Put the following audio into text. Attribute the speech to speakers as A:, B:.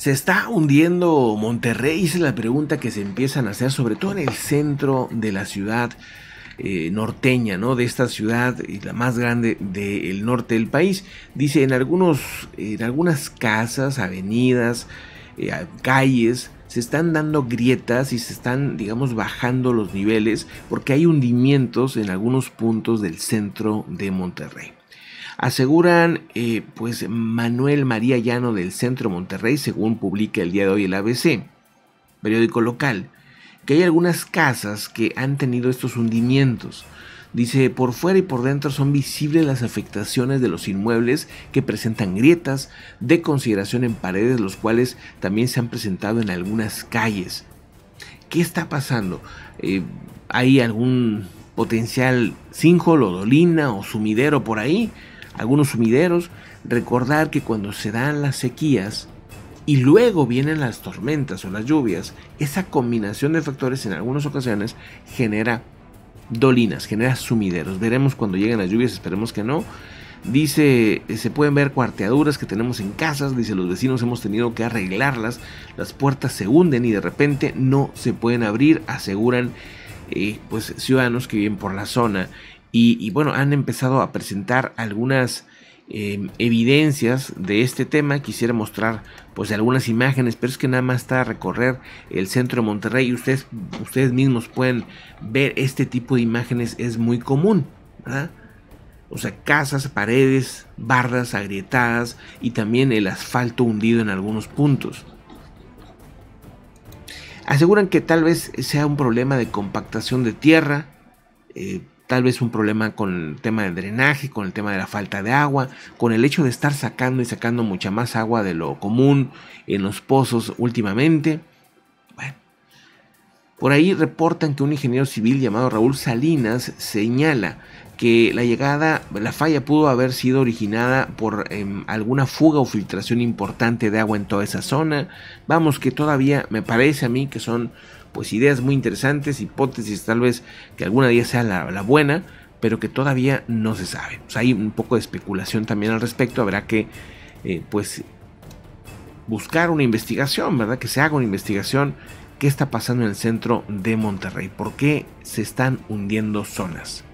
A: ¿Se está hundiendo Monterrey? Esa es la pregunta que se empiezan a hacer, sobre todo en el centro de la ciudad eh, norteña, ¿no? De esta ciudad, la más grande del norte del país. Dice, en, algunos, en algunas casas, avenidas, eh, calles, se están dando grietas y se están, digamos, bajando los niveles porque hay hundimientos en algunos puntos del centro de Monterrey aseguran eh, pues Manuel María Llano del Centro Monterrey, según publica el día de hoy el ABC, periódico local, que hay algunas casas que han tenido estos hundimientos. Dice, por fuera y por dentro son visibles las afectaciones de los inmuebles que presentan grietas de consideración en paredes, los cuales también se han presentado en algunas calles. ¿Qué está pasando? Eh, ¿Hay algún potencial sínjolo, o dolina o sumidero por ahí? algunos sumideros, recordar que cuando se dan las sequías y luego vienen las tormentas o las lluvias, esa combinación de factores en algunas ocasiones genera dolinas, genera sumideros. Veremos cuando lleguen las lluvias, esperemos que no. Dice, eh, se pueden ver cuarteaduras que tenemos en casas, dice, los vecinos hemos tenido que arreglarlas, las puertas se hunden y de repente no se pueden abrir, aseguran eh, pues ciudadanos que viven por la zona y, bueno, han empezado a presentar algunas em, evidencias de este tema. Quisiera mostrar pues algunas imágenes, pero es que nada más está a recorrer el centro de Monterrey y ustedes, ustedes mismos pueden ver este tipo de imágenes, es muy común, O sea, casas, paredes, barras agrietadas y también el asfalto hundido en algunos puntos. Aseguran que tal vez sea un problema de compactación de tierra, eh, tal vez un problema con el tema del drenaje, con el tema de la falta de agua, con el hecho de estar sacando y sacando mucha más agua de lo común en los pozos últimamente. Bueno, por ahí reportan que un ingeniero civil llamado Raúl Salinas señala que la llegada, la falla pudo haber sido originada por em, alguna fuga o filtración importante de agua en toda esa zona. Vamos, que todavía me parece a mí que son pues ideas muy interesantes, hipótesis tal vez que alguna día sea la, buena, pero que todavía no se sabe. hay un poco de especulación también al respecto, habrá que eh, pues buscar una investigación, ¿verdad? Que se haga una investigación. ¿Qué está pasando en el centro de Monterrey? ¿Por qué se están hundiendo zonas?